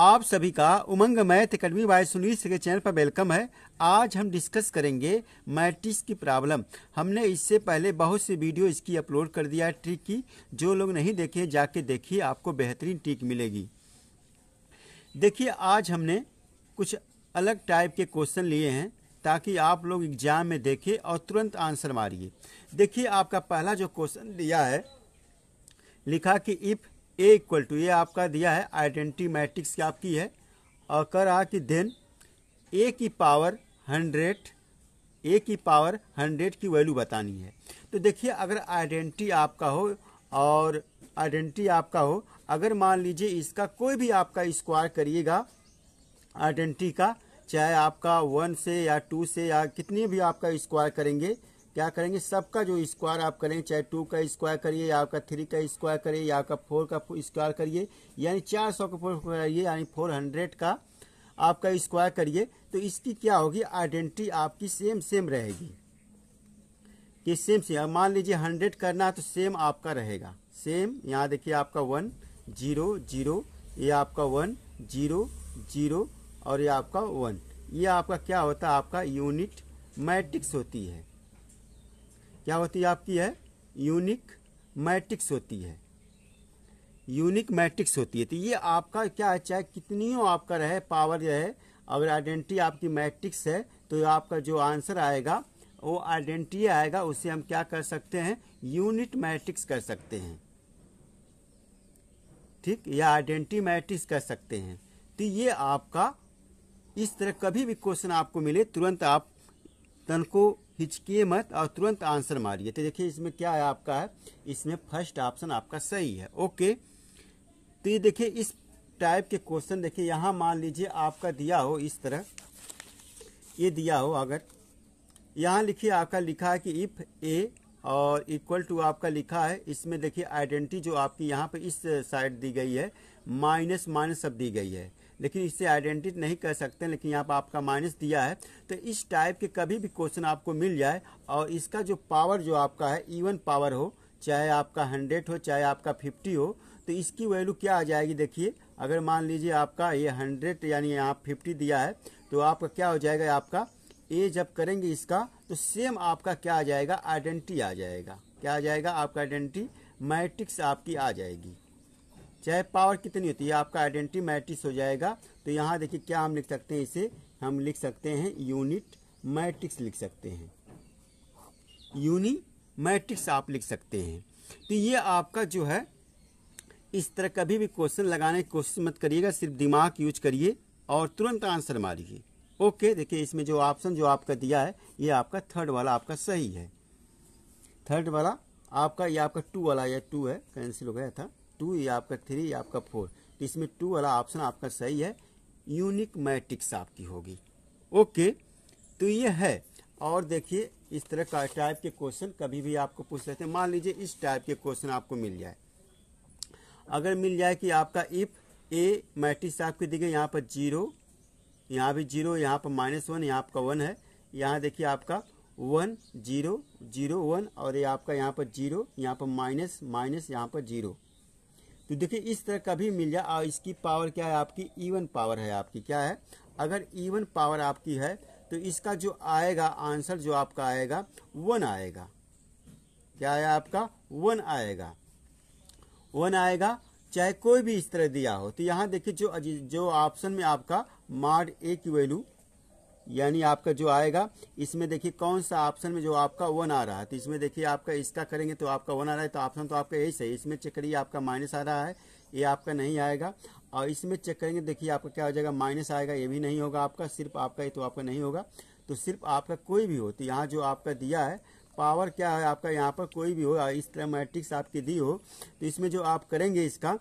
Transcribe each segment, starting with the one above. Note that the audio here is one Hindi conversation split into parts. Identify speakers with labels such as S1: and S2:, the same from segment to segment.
S1: आप सभी का Umang math academy by Sunil के चैनल पर वेलकम है आज हम डिस्कस करेंगे मैट्रिक्स की प्रॉब्लम हमने इससे पहले बहुत सी वीडियो इसकी अपलोड कर दिया है ट्रिक की जो लोग नहीं देखे जाके देखिए आपको बेहतरीन ट्रिक मिलेगी देखिए आज हमने कुछ अलग टाइप के क्वेश्चन लिए हैं ताकि आप लोग एग्जाम में देखें और तुरंत आंसर मारिए देखिए आपका पहला जो क्वेश्चन दिया है लिखा कि इफ़ ए इक्वल टू ये आपका दिया है आइडेंटिटी मैट्रिक्स की आपकी है और कर रहा कि देन ए की पावर हंड्रेड ए की पावर हंड्रेड की वैल्यू बतानी है तो देखिए अगर आइडेंटिटी आपका हो और आइडेंटिटी आपका हो अगर मान लीजिए इसका कोई भी आपका स्क्वायर करिएगा आइडेंटिटी का चाहे आपका वन से या टू से या कितने भी आपका स्क्वायर करेंगे क्या करेंगे सबका जो स्क्वायर आप करें चाहे टू का स्क्वायर करिए या आपका थ्री का स्क्वायर करिए या आपका फोर का स्क्वायर करिए यानी चार सौ का फोर करिए यानी फोर हंड्रेड का आपका स्क्वायर करिए तो इसकी क्या होगी आइडेंटिटी आपकी सेम सेम रहेगी कि सेम सेम मान लीजिए हंड्रेड करना तो सेम आपका रहेगा सेम यहाँ देखिए आपका वन जीरो जीरो ये आपका वन जीरो जीरो और ये आपका वन ये आपका क्या होता है आपका यूनिट मैट्रिक्स होती है क्या होती है आपकी है यूनिक मैट्रिक्स होती है यूनिक मैट्रिक्स होती है तो ये आपका क्या है चाहे हो आपका रहे पावर रहे अगर आइडेंटिटी आपकी मैट्रिक्स है तो आपका जो आंसर आएगा वो आइडेंटिटी आएगा उसे हम क्या कर सकते हैं यूनिट मैट्रिक्स कर सकते हैं ठीक या आइडेंटिटी मैट्रिक्स कर सकते हैं तो ये आपका इस तरह कभी भी क्वेश्चन आपको मिले तुरंत आप तन को हिचकिए मत और तुरंत आंसर मारिए तो देखिए इसमें क्या है आपका है इसमें फर्स्ट ऑप्शन आपका सही है ओके तो ये देखिए इस टाइप के क्वेश्चन देखिए यहाँ मान लीजिए आपका दिया हो इस तरह ये दिया हो अगर यहाँ लिखिए आपका लिखा है कि इफ़ ए और इक्वल टू आपका लिखा है इसमें देखिए आइडेंटिटी जो आपकी यहाँ पे इस साइड दी गई है माइनस माइनस सब दी गई है लेकिन इससे आइडेंटिटी नहीं कर सकते लेकिन यहाँ पर आपका माइनस दिया है तो इस टाइप के कभी भी क्वेश्चन आपको मिल जाए और इसका जो पावर जो आपका है इवन पावर हो चाहे आपका हंड्रेड हो चाहे आपका फिफ्टी हो तो इसकी वैल्यू क्या आ जाएगी देखिए अगर मान लीजिए आपका ये हंड्रेड यानी यहाँ फिफ्टी दिया है तो आपका क्या हो जाएगा आपका ए जब करेंगे इसका तो सेम आपका क्या आ जाएगा आइडेंटिटी आ जाएगा क्या आ जाएगा आपका आइडेंटिटी मैट्रिक्स आपकी आ जाएगी चाहे पावर कितनी होती है आपका आइडेंटिटी मैट्रिक्स हो जाएगा तो यहाँ देखिए क्या हम लिख सकते हैं इसे हम लिख सकते हैं यूनिट मैट्रिक्स लिख सकते हैं यूनि मैट्रिक्स आप लिख सकते हैं तो ये आपका जो है इस तरह कभी भी क्वेश्चन लगाने की कोशिश मत करिएगा सिर्फ दिमाग यूज करिए और तुरंत आंसर मारिए ओके देखिए इसमें जो ऑप्शन जो आपका दिया है ये आपका थर्ड वाला आपका सही है थर्ड वाला आपका ये आपका टू वाला या टू है कैंसिल हो गया था टू ये आपका थ्री ये आपका फोर तो इसमें टू वाला ऑप्शन आपका सही है यूनिक मैट्रिक्स आपकी होगी ओके तो ये है और देखिए इस तरह का टाइप के क्वेश्चन कभी भी आपको पूछ लेते हैं मान लीजिए इस टाइप के क्वेश्चन आपको मिल जाए अगर मिल जाए कि आपका इफ ए मैट्रिक्स आपके दिखे यहाँ पर जीरो यहाँ भी जीरो यहाँ पर माइनस वन यहाँ आपका वन है यहाँ देखिए आपका वन जीरो जीरो वन और ये आपका यहाँ पर जीरो यहाँ पर माइनस माइनस यहाँ पर जीरो तो देखिए इस तरह का भी मिल जाए और इसकी पावर क्या है आपकी ईवन e पावर है आपकी क्या है अगर ईवन e पावर आपकी है तो इसका जो आएगा आंसर जो आपका आएगा वन आएगा क्या आया आपका वन आएगा वन आएगा चाहे कोई भी इस तरह दिया हो तो यहाँ देखिए जो जो ऑप्शन में आपका मार्ड ए की वैल्यू यानी आपका जो आएगा इसमें देखिए कौन सा ऑप्शन में जो आपका वन आ रहा है तो इसमें देखिए आपका इसका करेंगे तो आपका वन आ रहा है तो ऑप्शन तो आपका यही सही इसमें चेक करिए आपका माइनस आ रहा है ये आपका नहीं आएगा और इसमें चेक करेंगे देखिए आपका क्या हो जाएगा माइनस आएगा ये भी नहीं होगा आपका सिर्फ आपका ये तो आपका नहीं होगा तो सिर्फ आपका कोई भी हो तो यहाँ जो आपका दिया है पावर क्या है आपका यहाँ पर कोई भी हो इस तरह मैट्रिक्स आपकी दी हो तो इसमें जो आप करेंगे इसका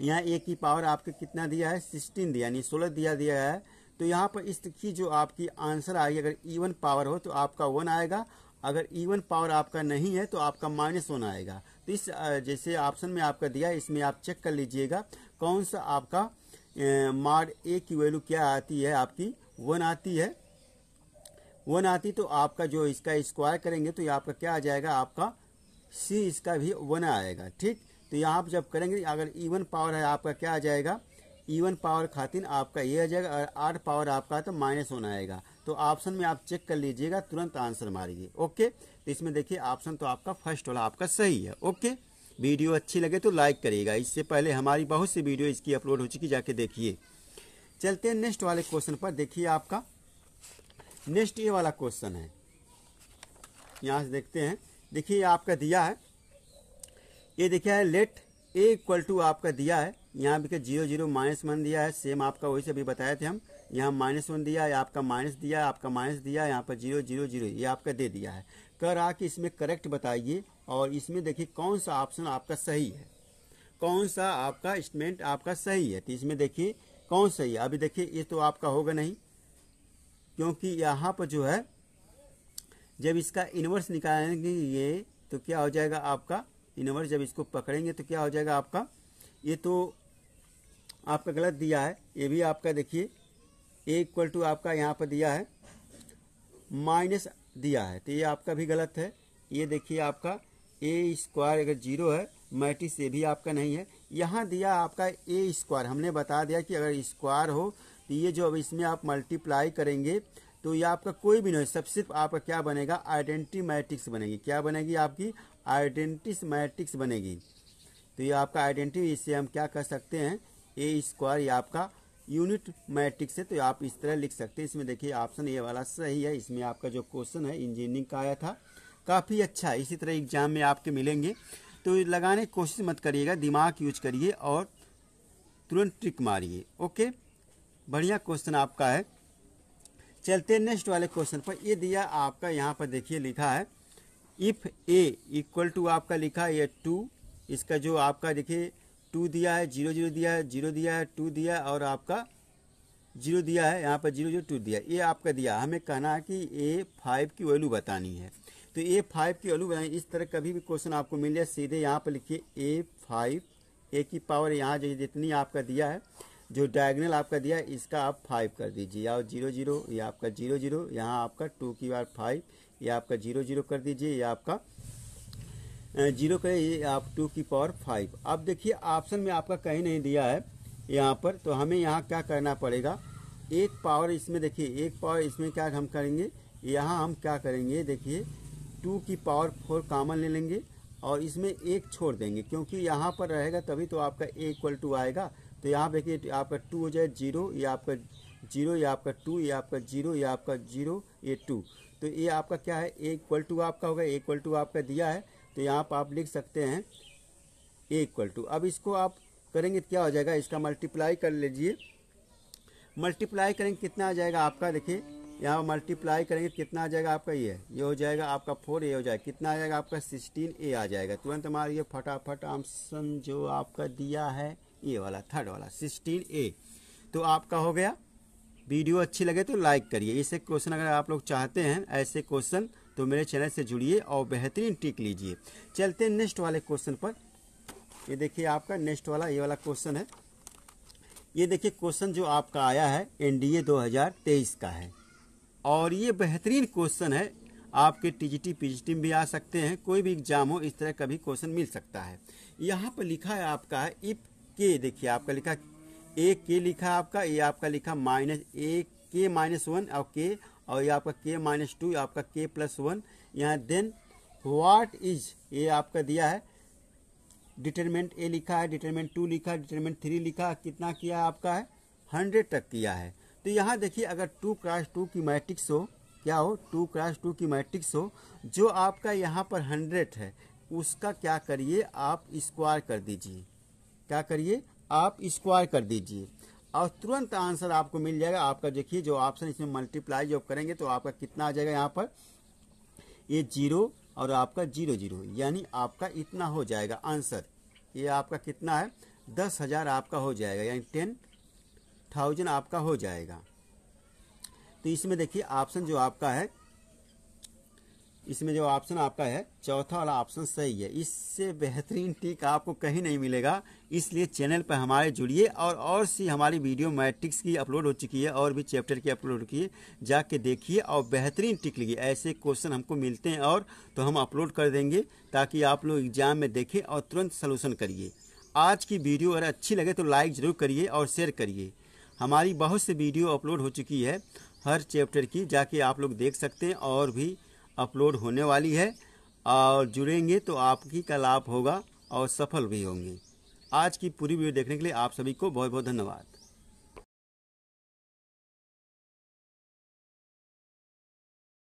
S1: यहाँ ए की पावर आपके कितना दिया है सिक्सटीन दिया यानी सोलह दिया दिया है तो यहाँ पर इस की जो आपकी आंसर आएगी अगर इवन पावर हो तो आपका वन आएगा अगर इवन पावर आपका नहीं है तो आपका माइनस वन आएगा तो इस जैसे ऑप्शन में आपका दिया इसमें आप चेक कर लीजिएगा कौन सा आपका मार ए की वैल्यू क्या आती है आपकी वन आती है वन आती तो आपका जो इसका स्क्वायर करेंगे तो ये आपका क्या आ जाएगा आपका सी इसका भी वन आएगा ठीक तो यहाँ पर जब करेंगे अगर इवन पावर है आपका क्या आ जाएगा इवन e पावर खातिन आपका ये आ जाएगा और आठ पावर आपका तो माइनस होना आएगा तो ऑप्शन में आप चेक कर लीजिएगा तुरंत आंसर मारिए ओके तो इसमें देखिए ऑप्शन तो आपका फर्स्ट वाला आपका सही है ओके वीडियो अच्छी लगे तो लाइक करिएगा इससे पहले हमारी बहुत सी वीडियो इसकी अपलोड हो चुकी जाके देखिए चलते हैं नेक्स्ट वाले क्वेश्चन पर देखिए आपका नेक्स्ट ये वाला क्वेश्चन है यहाँ से देखते हैं देखिए आपका दिया है ये देखिए लेट ए इक्वल टू आपका दिया है यहाँ देखिए जीरो जीरो माइनस वन दिया है सेम आपका वही से अभी बताए थे हम यहाँ माइनस वन दिया है आपका माइनस दिया आपका माइनस दिया यहाँ पर जीरो जीरो जीरो ये आपका दे दिया है रहा कि इसमें करेक्ट बताइए और इसमें देखिए कौन सा ऑप्शन आपका सही है कौन सा आपका स्टेटमेंट आपका सही है तो इसमें देखिए कौन सही है अभी देखिए ये तो आपका होगा नहीं क्योंकि यहाँ पर जो है जब इसका इनवर्स निकालेंगे ये तो क्या हो जाएगा आपका इनवर्स जब इसको पकड़ेंगे तो क्या हो जाएगा आपका ये तो आपका गलत दिया है ये भी आपका देखिए ए इक्वल टू आपका यहाँ पर दिया है माइनस दिया है तो ये आपका भी गलत है ये देखिए आपका ए स्क्वायर अगर जीरो है मैट्रिक्स ये भी आपका नहीं है यहाँ दिया आपका ए स्क्वायर हमने बता दिया कि अगर स्क्वायर हो तो ये जो अब इसमें आप मल्टीप्लाई करेंगे तो ये आपका कोई भी नहीं सब सिर्फ आपका क्या बनेगा आइडेंटिटी मैट्रिक्स बनेगी क्या बनेगी आपकी आइडेंटिटी मैट्रिक्स बनेगी तो ये आपका आइडेंटिटी इससे हम क्या कर सकते हैं ए स्क्वायर ये आपका यूनिट मैट्रिक्स है तो आप इस तरह लिख सकते हैं इसमें देखिए ऑप्शन ए वाला सही है इसमें आपका जो क्वेश्चन है इंजीनियरिंग का आया था काफ़ी अच्छा है इसी तरह एग्जाम में आपके मिलेंगे तो लगाने की कोशिश मत करिएगा दिमाग यूज करिए और तुरंत ट्रिक मारिए ओके बढ़िया क्वेश्चन आपका है चलते नेक्स्ट वाले क्वेश्चन पर ये दिया आपका यहाँ पर देखिए लिखा है इफ़ ए इक्वल टू आपका लिखा है टू इसका जो आपका देखिए टू दिया है जीरो जीरो दिया है जीरो दिया है टू दिया है और आपका जीरो दिया है यहाँ पर जीरो जीरो टू दिया ये आपका दिया हमें कहना है कि ए फाइव की वैल्यू बतानी है तो ए फाइव की वैल्यू बतानी इस तरह कभी भी क्वेश्चन आपको मिल जाए सीधे यहाँ पर लिखिए ए फाइव ए की पावर यहाँ जो जितनी आपका दिया है जो डायगनल आपका दिया है इसका आप फाइव कर दीजिए या जीरो जीरो या आपका जीरो जीरो यहाँ आपका टू की बार फाइव या आपका जीरो जीरो कर दीजिए या आपका जीरो ये आप टू की पावर फाइव अब देखिए ऑप्शन में आपका कहीं नहीं दिया है यहाँ पर तो हमें यहाँ क्या करना पड़ेगा एक पावर इसमें देखिए एक पावर इसमें क्या हम करेंगे यहाँ हम क्या करेंगे देखिए टू की पावर फोर कामन ले लेंगे और इसमें एक छोड़ देंगे क्योंकि यहाँ पर रहेगा तभी तो आपका ए इक्वल टू आएगा तो यहाँ देखिए आपका टू हो जाए जीरो ये आपका जीरो ये आपका टू ये आपका जीरो ये आपका जीरो ये टू तो ये आपका क्या है ए इक्वल टू आपका होगा ए इक्वल टू आपका दिया है तो यहाँ पर आप लिख सकते हैं ए इक्वल टू अब इसको आप करेंगे तो क्या हो जाएगा इसका मल्टीप्लाई कर लीजिए मल्टीप्लाई करेंगे कितना आ जाएगा आपका देखिए यहाँ मल्टीप्लाई करेंगे कितना आ जाएगा आपका ये ये हो जाएगा आपका फोर ए हो जाएगा कितना आ जाएगा आपका सिक्सटीन ए आ जाएगा तुरंत हमारे ये फटाफट आंसन जो आपका दिया है ये वाला थर्ड वाला सिक्सटीन ए तो आपका हो गया वीडियो अच्छी लगे तो लाइक करिए इसे क्वेश्चन अगर आप लोग चाहते हैं ऐसे क्वेश्चन तो मेरे चैनल से जुड़िए और बेहतरीन टिक लीजिए चलते हैं नेक्स्ट वाले क्वेश्चन पर ये देखिए आपका नेक्स्ट वाला ये वाला क्वेश्चन है ये देखिए क्वेश्चन जो आपका आया है एनडीए 2023 का है और ये बेहतरीन क्वेश्चन है आपके टीजीटी पीजीटी में भी आ सकते हैं कोई भी एग्जाम हो इस तरह का भी क्वेश्चन मिल सकता है यहाँ पर लिखा है आपका इफ के देखिए आपका लिखा ए के लिखा आपका ये आपका लिखा माइनस ए के माइनस वन और के और ये आपका के माइनस टू आपका के प्लस वन यहाँ देन व्हाट इज ये आपका दिया है डिटरमेंट ए लिखा है डिटरमेंट टू लिखा है डिटरमेंट थ्री लिखा कितना किया आपका है हंड्रेड तक किया है तो यहाँ देखिए अगर टू क्रास टू की मैट्रिक्स हो क्या हो टू क्रास टू की मैट्रिक्स हो जो आपका यहाँ पर हंड्रेड है उसका क्या करिए आप स्क्वायर कर दीजिए क्या करिए आप स्क्वायर कर दीजिए और तुरंत आंसर आपको मिल जाएगा आपका देखिए जो ऑप्शन इसमें मल्टीप्लाई जब करेंगे तो आपका कितना आ जाएगा यहाँ पर ये जीरो और आपका जीरो जीरो यानी आपका इतना हो जाएगा आंसर ये आपका कितना है दस हज़ार आपका हो जाएगा यानी टेन थाउजेंड आपका हो जाएगा तो इसमें देखिए ऑप्शन जो आपका है इसमें जो ऑप्शन आपका है चौथा वाला ऑप्शन सही है इससे बेहतरीन टिक आपको कहीं नहीं मिलेगा इसलिए चैनल पर हमारे जुड़िए और और सी हमारी वीडियो मैट्रिक्स की अपलोड हो चुकी है और भी चैप्टर की अपलोड हो चुकी है जाके देखिए और बेहतरीन टिक लिए ऐसे क्वेश्चन हमको मिलते हैं और तो हम अपलोड कर देंगे ताकि आप लोग एग्जाम में देखें और तुरंत सोलूशन करिए आज की वीडियो अगर अच्छी लगे तो लाइक ज़रूर करिए और शेयर करिए हमारी बहुत सी वीडियो अपलोड हो चुकी है हर चैप्टर की जाके आप लोग देख सकते हैं और भी अपलोड होने वाली है और जुड़ेंगे तो आपकी का लाभ होगा और सफल भी होंगे आज की पूरी वीडियो देखने के लिए आप सभी को बहुत बहुत धन्यवाद